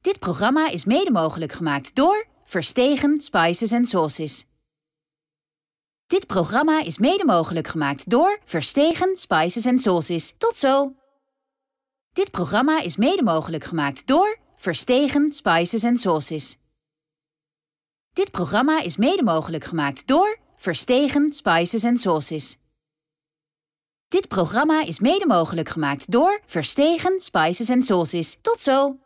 Dit programma is mede mogelijk gemaakt door Verstegen Spices and Sauces. Dit programma is mede mogelijk gemaakt door Verstegen Spices and Sauces. Tot zo! Dit programma is mede mogelijk gemaakt door Verstegen Spices and Sauces. Dit programma is mede mogelijk gemaakt door Verstegen Spices and Sauces. Dit programma is mede mogelijk gemaakt door Verstegen Spices and Sauces. Tot zo!